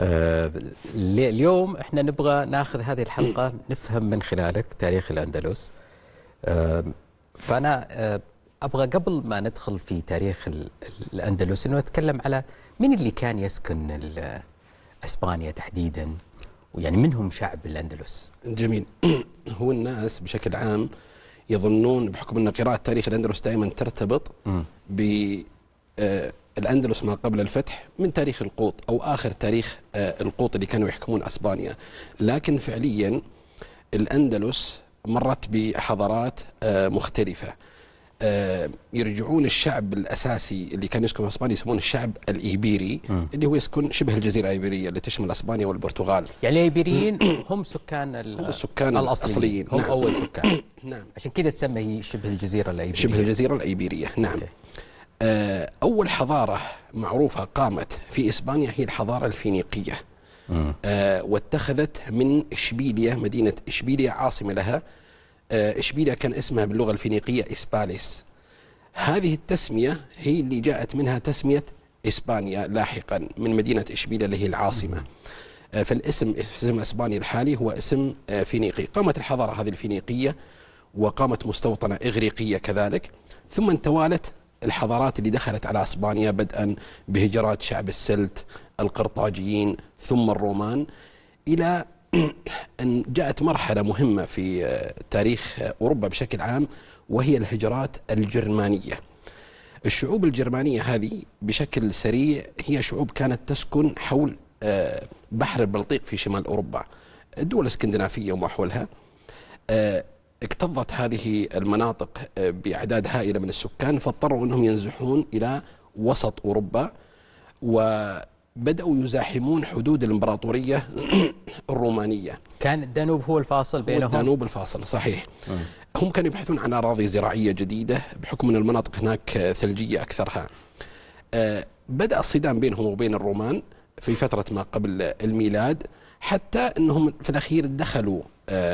آه اليوم احنا نبغى ناخذ هذه الحلقه نفهم من خلالك تاريخ الاندلس آه فانا آه ابغى قبل ما ندخل في تاريخ الاندلس انه اتكلم على من اللي كان يسكن اسبانيا تحديدا ويعني من هم شعب الاندلس؟ جميل هو الناس بشكل عام يظنون بحكم ان قراءه تاريخ الاندلس دائما ترتبط ب آه، الأندلس ما قبل الفتح من تاريخ القوط أو آخر تاريخ آه، القوط اللي كانوا يحكمون أسبانيا لكن فعليا الأندلس مرت بحضارات آه، مختلفة آه، يرجعون الشعب الاساسي اللي كان يسكن في اسبانيا يسمونه الشعب الايبيري م. اللي هو يسكن شبه الجزيره الايبيريه اللي تشمل اسبانيا والبرتغال يعني الايبيريين هم سكان هم السكان الاصليين هم نعم. اول سكان نعم عشان كذا تسمى هي شبه الجزيره الايبيريه شبه الجزيره الايبيريه نعم okay. آه، أول حضارة معروفة قامت في إسبانيا هي الحضارة الفينيقية آه واتخذت من إشبيلية مدينة إشبيلية عاصمة لها آه إشبيلية كان اسمها باللغة الفينيقية إسباليس هذه التسمية هي اللي جاءت منها تسمية إسبانيا لاحقا من مدينة إشبيلية اللي هي العاصمة آه فالاسم اسم إسبانيا الحالي هو اسم آه، فينيقي قامت الحضارة هذه الفينيقية وقامت مستوطنة إغريقية كذلك ثم توالت الحضارات اللي دخلت على اسبانيا بدءا بهجرات شعب السلت القرطاجيين ثم الرومان الى ان جاءت مرحله مهمه في آه، تاريخ اوروبا بشكل عام وهي الهجرات الجرمانيه. الشعوب الجرمانيه هذه بشكل سريع هي شعوب كانت تسكن حول آه، بحر البلطيق في شمال اوروبا. الدول الاسكندنافيه وما حولها. آه، اكتظت هذه المناطق آه، باعداد هائله من السكان فاضطروا انهم ينزحون الى وسط اوروبا وبداوا يزاحمون حدود الامبراطوريه الرومانيه كان الدانوب هو الفاصل بينهم هو الدانوب الفاصل صحيح آه. هم كانوا يبحثون عن اراضي زراعيه جديده بحكم ان المناطق هناك آه، ثلجيه اكثرها بدا الصدام بينهم وبين الرومان في فتره ما قبل الميلاد حتى انهم في الاخير دخلوا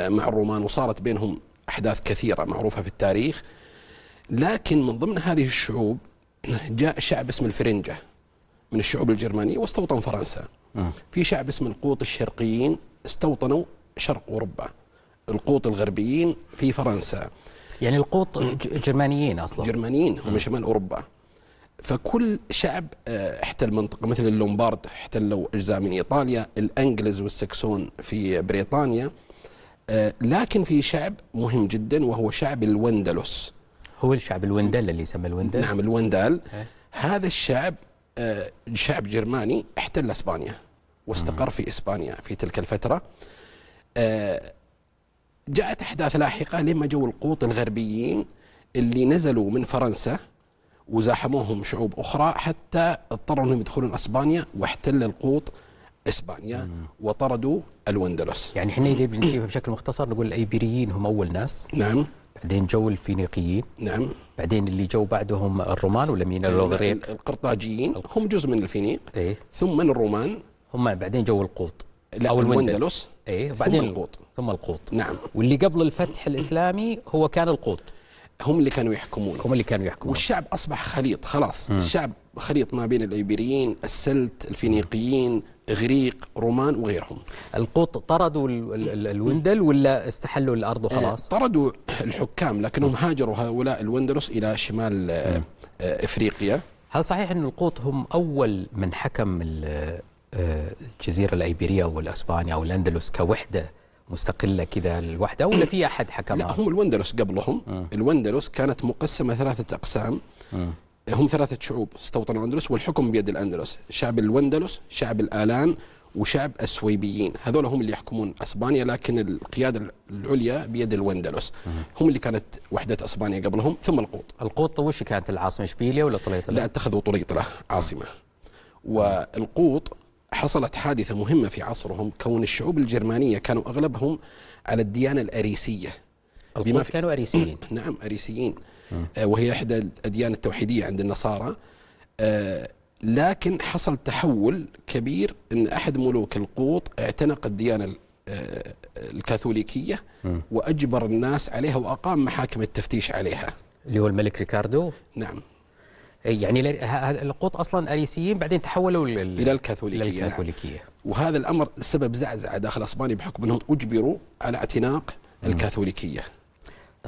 مع الرومان وصارت بينهم أحداث كثيرة معروفة في التاريخ لكن من ضمن هذه الشعوب جاء شعب اسمه الفرنجة من الشعوب الجرمانية واستوطن فرنسا أه. في شعب اسمه القوط الشرقيين استوطنوا شرق أوروبا القوط الغربيين في فرنسا يعني القوط جرمانيين أصلا جرمانيين هم آه. شمال أوروبا فكل شعب احتل آه، منطقة مثل اللومبارد احتلوا أجزاء من إيطاليا الأنجلز والسكسون في بريطانيا آه، لكن في شعب مهم جدا وهو شعب الوندلس هو الشعب الوندل اللي يسمى الوندل نعم الوندال هذا الشعب آه، شعب جرماني احتل اسبانيا واستقر في اسبانيا في تلك الفتره آه، جاءت احداث لاحقه لما جو القوط الغربيين اللي نزلوا من فرنسا وزاحموهم شعوب اخرى حتى اضطروا انهم يدخلون اسبانيا واحتل القوط اسبانيا وطردوا الوندلس يعني احنا اذا بنجيبها بشكل مختصر نقول الايبيريين هم اول ناس نعم بعدين جو الفينيقيين نعم بعدين اللي جو بعدهم الرومان ولا مين الغريق القرطاجيين هم جزء من الفينيق ايه ثم الرومان هم بعدين جو القوط لا او الوندلس ايه بعدين القوط ثم القوط نعم واللي قبل الفتح الاسلامي هو كان القوط هم اللي كانوا يحكمون هم اللي كانوا يحكمون والشعب اصبح خليط خلاص م. الشعب خليط ما بين الايبيريين السلت الفينيقيين اغريق رومان وغيرهم القوط طردوا الوندل ولا استحلوا الارض آه، وخلاص طردوا الحكام لكنهم هاجروا هؤلاء الوندلس الى شمال آه، م. آه، افريقيا هل صحيح ان القوط هم اول من حكم الجزيره الايبيريه والاسبانيا او الاندلس كوحده مستقله كذا الوحدة ولا في احد حكمها؟ لا هم الوندلوس قبلهم أه. الوندلوس كانت مقسمه ثلاثه اقسام أه. هم ثلاثه شعوب استوطنوا الاندلس والحكم بيد الاندلس، شعب الوندلوس شعب الالان، وشعب السويبيين هذول هم اللي يحكمون اسبانيا لكن القياده العليا بيد آه. هم اللي كانت وحده اسبانيا قبلهم ثم القوط القوط وش كانت العاصمه اشبيليه ولا طليطله لا اتخذوا طليطله عاصمه والقوط حصلت حادثة مهمة في عصرهم كون الشعوب الجرمانية كانوا أغلبهم على الديانة الأريسية بما في كانوا أريسيين نعم أريسيين آه وهي إحدى الأديان التوحيدية عند النصارى آه لكن حصل تحول كبير أن أحد ملوك القوط اعتنق الديانة آه الكاثوليكية م. وأجبر الناس عليها وأقام محاكم التفتيش عليها اللي هو الملك ريكاردو نعم يعني القوط اصلا اريسيين بعدين تحولوا الى الكاثوليكيه, الكاثوليكية. نعم. وهذا الامر سبب زعزعه داخل اسبانيا بحكم انهم اجبروا على اعتناق الكاثوليكيه